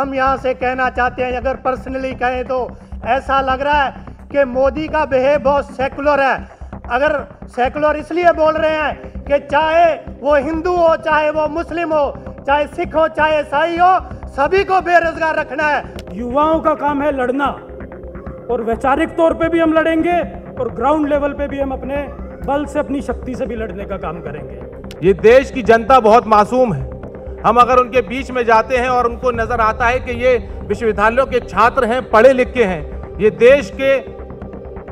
हम यहाँ से कहना चाहते हैं अगर पर्सनली कहें तो ऐसा लग रहा है कि मोदी का बिहेव बहुत सेकुलर है अगर सेकुलर इसलिए बोल रहे हैं कि चाहे वो हिंदू हो चाहे वो मुस्लिम हो चाहे सिख हो चाहे ईसाई हो सभी को बेरोजगार रखना है युवाओं का काम है लड़ना और वैचारिक तौर पे भी हम लड़ेंगे और ग्राउंड लेवल पे भी हम अपने बल से अपनी शक्ति से भी लड़ने का काम करेंगे ये देश की जनता बहुत मासूम है हम अगर उनके बीच में जाते हैं और उनको नज़र आता है कि ये विश्वविद्यालयों के छात्र हैं पढ़े लिखे हैं ये देश के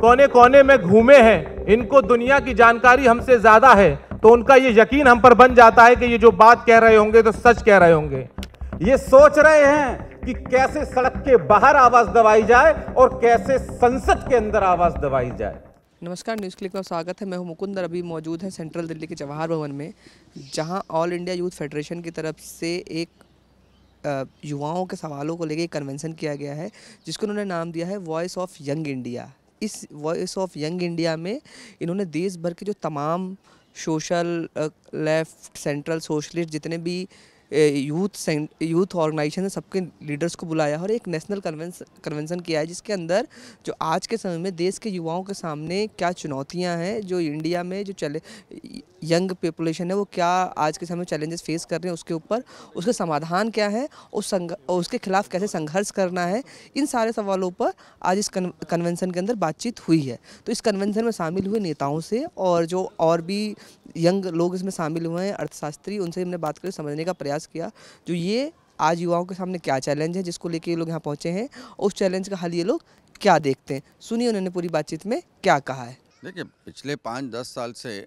कोने कोने में घूमे हैं इनको दुनिया की जानकारी हमसे ज़्यादा है तो उनका ये यकीन हम पर बन जाता है कि ये जो बात कह रहे होंगे तो सच कह रहे होंगे ये सोच रहे हैं कि कैसे सड़क के बाहर आवाज़ दबाई जाए और कैसे संसद के अंदर आवाज़ दबाई जाए नमस्कार न्यूज़ क्लिक में स्वागत है मैं हूं मुकुंदर अभी मौजूद हैं सेंट्रल दिल्ली के जवाहर भवन में जहां ऑल इंडिया यूथ फेडरेशन की तरफ से एक युवाओं के सवालों को लेकर एक कन्वेंसन किया गया है जिसको उन्होंने नाम दिया है वॉइस ऑफ यंग इंडिया इस वॉइस ऑफ यंग इंडिया में इन्होंने देश भर के जो तमाम सोशल लेफ्ट सेंट्रल सोशलिस्ट जितने भी यूथ यूथ ऑर्गेनाइजेशन ने सबके लीडर्स को बुलाया और एक नेशनल कन्वेंसन किया है जिसके अंदर जो आज के समय में देश के युवाओं के सामने क्या चुनौतियां हैं जो इंडिया में जो चले यंग पॉपुलेशन है वो क्या आज के समय चैलेंजेस फेस कर रहे हैं उसके ऊपर उसका समाधान क्या है उस संघ उसके खिलाफ कैसे संघर्ष करना है इन सारे सवालों पर आज इस कन्वेंसन के अंदर बातचीत हुई है तो इस कन्वेंसन में शामिल हुए नेताओं से और जो और भी यंग लोग इसमें शामिल हुए हैं अर्थशास्त्री उनसे हमने बात करके समझने का प्रयास किया जो ये आज युवाओं के सामने क्या चैलेंज है जिसको लेके ये लोग यहाँ पहुँचे हैं उस चैलेंज का हल ये लोग क्या देखते हैं सुनिए उन्होंने पूरी बातचीत में क्या कहा है देखिए पिछले पाँच दस साल से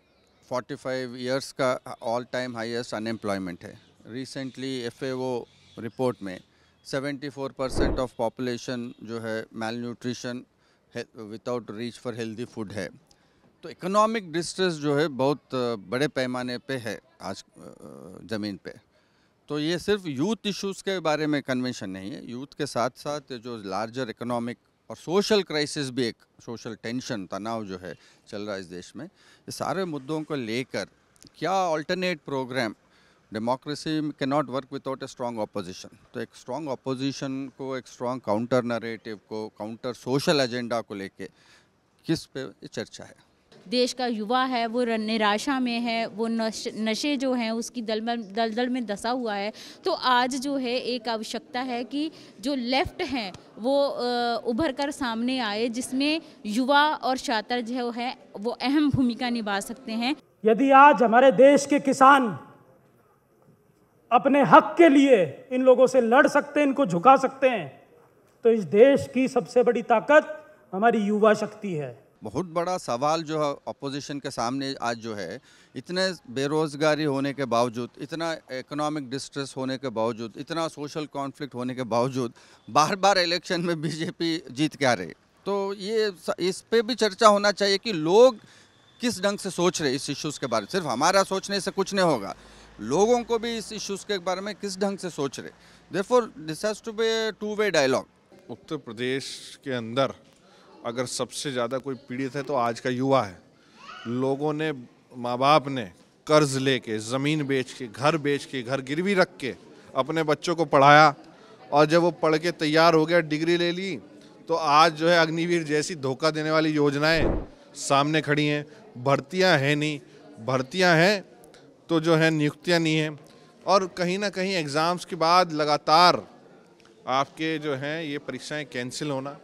45 इयर्स का ऑल टाइम हाईएस्ट अनएम्प्लॉयमेंट है रिसेंटली एफएओ रिपोर्ट में 74 परसेंट ऑफ पॉपुलेशन जो है malnutrition without reach for healthy food है तो इकोनॉमिक डिस्ट्रेस जो है बहुत बड़े पैमाने पे है आज ज़मीन पे तो ये सिर्फ यूथ इश्यूज़ के बारे में कन्वेंशन नहीं है यूथ के साथ साथ जो लार्जर इकोनॉमिक और सोशल क्राइसिस भी एक सोशल टेंशन तनाव जो है चल रहा है इस देश में ये सारे मुद्दों को लेकर क्या ऑल्टरनेट प्रोग्राम डेमोक्रेसी के not work without a strong opposition तो एक स्ट्रॉन्ग अपोजिशन को एक स्ट्रॉन्ग काउंटर नरेटिव को काउंटर सोशल एजेंडा को लेके किस पे चर्चा है देश का युवा है वो निराशा में है वो नशे जो हैं उसकी दल दलदल में दसा हुआ है तो आज जो है एक आवश्यकता है कि जो लेफ्ट हैं वो उभर कर सामने आए जिसमें युवा और छात्र जो है वो अहम भूमिका निभा सकते हैं यदि आज हमारे देश के किसान अपने हक के लिए इन लोगों से लड़ सकते हैं इनको झुका सकते हैं तो इस देश की सबसे बड़ी ताकत हमारी युवा शक्ति है बहुत बड़ा सवाल जो है अपोजिशन के सामने आज जो है इतने बेरोज़गारी होने के बावजूद इतना इकोनॉमिक डिस्ट्रेस होने के बावजूद इतना सोशल कॉन्फ्लिक्ट होने के बावजूद बार बार इलेक्शन में बीजेपी जीत के आ रही तो ये इस पर भी चर्चा होना चाहिए कि लोग किस ढंग से सोच रहे इस इश्यूज़ के बारे में सिर्फ हमारा सोचने से कुछ नहीं होगा लोगों को भी इस इश्यूज़ के बारे में किस ढंग से सोच रहे there this has to be two way dialogue Uttar Pradesh के अंदर अगर सबसे ज़्यादा कोई पीड़ित है तो आज का युवा है लोगों ने माँ बाप ने कर्ज लेके ज़मीन बेच के घर बेच के घर गिरवी रख के अपने बच्चों को पढ़ाया और जब वो पढ़ के तैयार हो गया डिग्री ले ली तो आज जो है अग्निवीर जैसी धोखा देने वाली योजनाएं सामने खड़ी हैं भर्तियां हैं नहीं भर्तियां हैं तो जो है नियुक्तियां नहीं हैं और कहीं ना कहीं एग्ज़ाम्स के बाद लगातार आपके जो हैं ये परीक्षाएं कैंसिल होना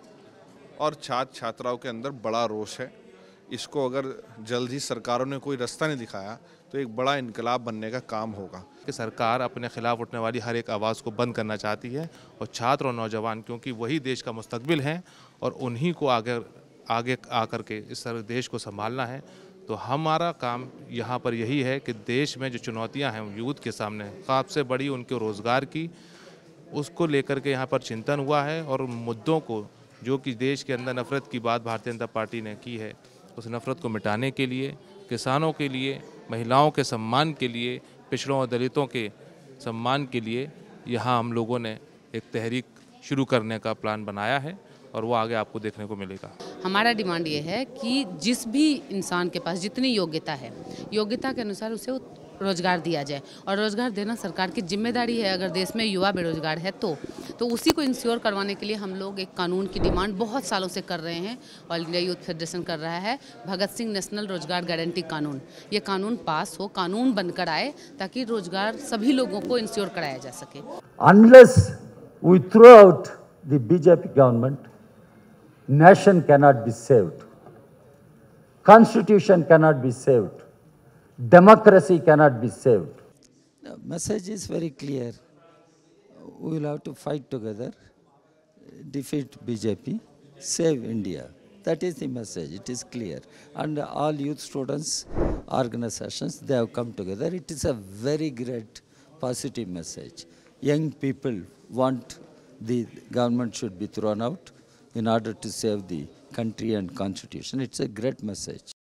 और छात्र छात्राओं के अंदर बड़ा रोष है इसको अगर जल्द ही सरकारों ने कोई रास्ता नहीं दिखाया तो एक बड़ा इनकलाब बनने का काम होगा कि सरकार अपने खिलाफ उठने वाली हर एक आवाज़ को बंद करना चाहती है और छात्र और नौजवान क्योंकि वही देश का मुस्तबिल हैं और उन्हीं को आगे आगे आकर के इस देश को संभालना है तो हमारा काम यहाँ पर यही है कि देश में जो चुनौतियाँ हैं यूथ के सामने सबसे से बड़ी उनके रोज़गार की उसको लेकर के यहाँ पर चिंतन हुआ है और मुद्दों को जो कि देश के अंदर नफरत की बात भारतीय जनता पार्टी ने की है उस नफरत को मिटाने के लिए किसानों के लिए महिलाओं के सम्मान के लिए पिछड़ों और दलितों के सम्मान के लिए यहाँ हम लोगों ने एक तहरीक शुरू करने का प्लान बनाया है और वो आगे आपको देखने को मिलेगा हमारा डिमांड ये है कि जिस भी इंसान के पास जितनी योग्यता है योग्यता के अनुसार उसे रोजगार दिया जाए और रोजगार देना सरकार की जिम्मेदारी है अगर देश में युवा बेरोजगार है तो तो उसी को इंश्योर करवाने के लिए हम लोग एक कानून की डिमांड बहुत सालों से कर रहे हैं ऑल इंडिया यूथ फेडरेशन कर रहा है भगत सिंह नेशनल रोजगार गारंटी कानून ये कानून पास हो कानून बनकर आए ताकि रोजगार सभी लोगों को इंश्योर कराया जा सके unless we throw out the BJP government nation cannot be saved constitution cannot be save democracy cannot be saved message is very clear we will have to fight together, defeat BJP, save India. That is the message, it is clear. And all youth students, organizations, they have come together. It is a very great positive message. Young people want the government should be thrown out in order to save the country and constitution. It's a great message.